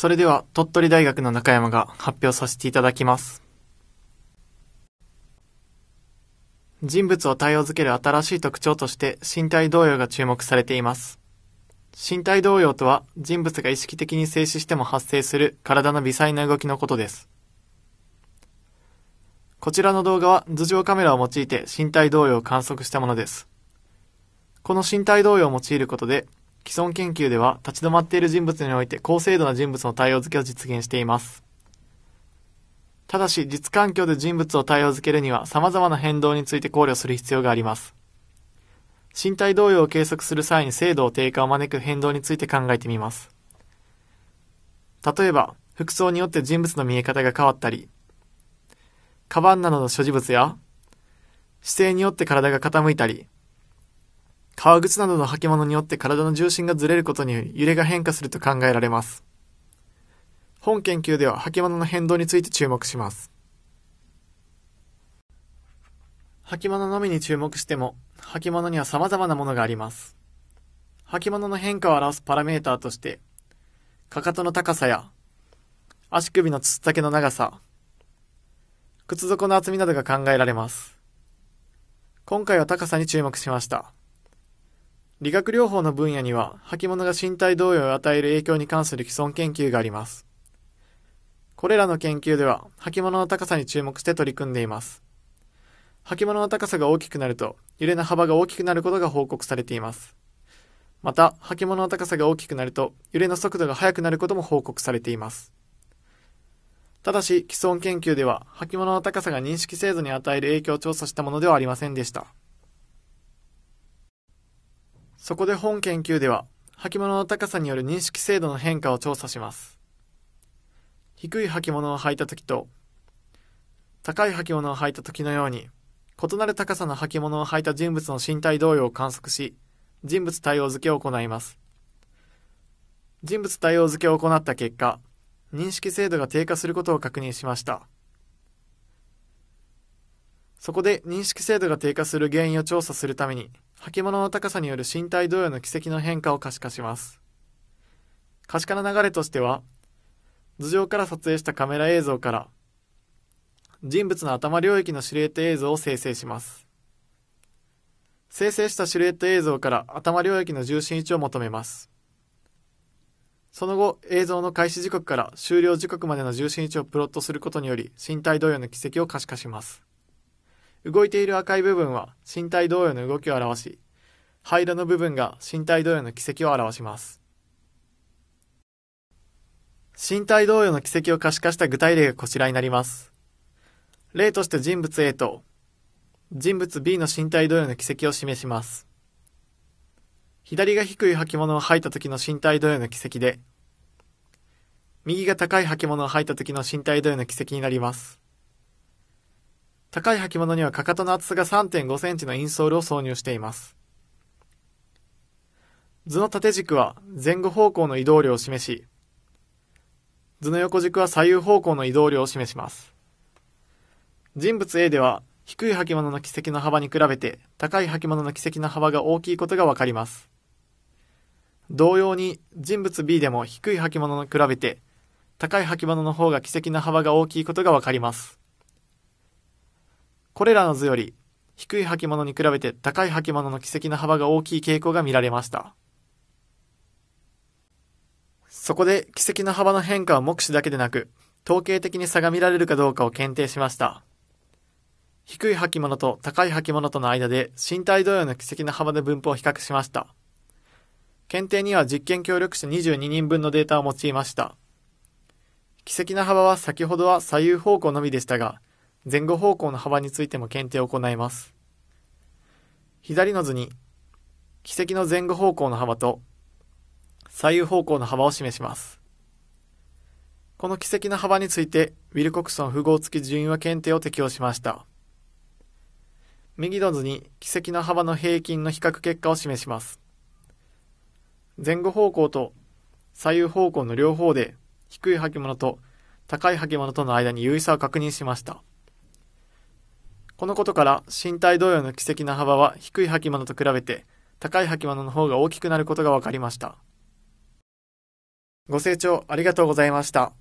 それでは鳥取大学の中山が発表させていただきます。人物を対応づける新しい特徴として身体動揺が注目されています。身体動揺とは人物が意識的に静止しても発生する体の微細な動きのことです。こちらの動画は頭上カメラを用いて身体動揺を観測したものです。この身体動揺を用いることで既存研究では立ち止まっている人物において高精度な人物の対応付けを実現しています。ただし、実環境で人物を対応付けるには様々な変動について考慮する必要があります。身体動揺を計測する際に精度を低下を招く変動について考えてみます。例えば、服装によって人物の見え方が変わったり、カバンなどの所持物や、姿勢によって体が傾いたり、革靴などの履物によって体の重心がずれることにより揺れが変化すると考えられます。本研究では履物の変動について注目します。履物のみに注目しても、履物には様々なものがあります。履物の変化を表すパラメーターとして、かかとの高さや、足首のつっ丈の長さ、靴底の厚みなどが考えられます。今回は高さに注目しました。理学療法の分野には、履物が身体動揺を与える影響に関する既存研究があります。これらの研究では、履物の高さに注目して取り組んでいます。履物の高さが大きくなると、揺れの幅が大きくなることが報告されています。また、履物の高さが大きくなると、揺れの速度が速くなることも報告されています。ただし、既存研究では、履物の高さが認識制度に与える影響を調査したものではありませんでした。そこで本研究では、履物の高さによる認識精度の変化を調査します。低い履物を履いた時と、高い履物を履いた時のように、異なる高さの履物を履いた人物の身体動揺を観測し、人物対応付けを行います。人物対応付けを行った結果、認識精度が低下することを確認しました。そこで認識精度が低下する原因を調査するために、履物の高さによる身体動揺の軌跡の変化を可視化します。可視化の流れとしては、頭上から撮影したカメラ映像から、人物の頭領域のシルエット映像を生成します。生成したシルエット映像から頭領域の重心位置を求めます。その後、映像の開始時刻から終了時刻までの重心位置をプロットすることにより、身体動揺の軌跡を可視化します。動いている赤い部分は身体同様の動きを表し、灰色の部分が身体同様の軌跡を表します。身体同様の軌跡を可視化した具体例がこちらになります。例として人物 A と人物 B の身体同様の軌跡を示します。左が低い履物を履いた時の身体同様の軌跡で、右が高い履物を履いた時の身体同様の軌跡になります。高い履物にはかかとの厚さが3.5センチのインソールを挿入しています。図の縦軸は前後方向の移動量を示し、図の横軸は左右方向の移動量を示します。人物 A では低い履物の軌跡の幅に比べて高い履物の軌跡の幅が大きいことがわかります。同様に人物 B でも低い履物に比べて高い履物の方が軌跡の幅が大きいことがわかります。これらの図より低い履物に比べて高い履物の軌跡の幅が大きい傾向が見られました。そこで軌跡の幅の変化を目視だけでなく、統計的に差が見られるかどうかを検定しました。低い履物と高い履物との間で身体同様の軌跡の幅で分布を比較しました。検定には実験協力者22人分のデータを用いました。軌跡の幅は先ほどは左右方向のみでしたが、前後方向の幅についても検定を行います。左の図に、軌跡の前後方向の幅と左右方向の幅を示します。この軌跡の幅について、ウィルコクソン符号付き順位は検定を適用しました。右の図に軌跡の幅の平均の比較結果を示します。前後方向と左右方向の両方で低い履物と高い履物との間に優位差を確認しました。このことから身体同様の軌跡の幅は低い履物と比べて高い履物の方が大きくなることが分かりました。ご清聴ありがとうございました。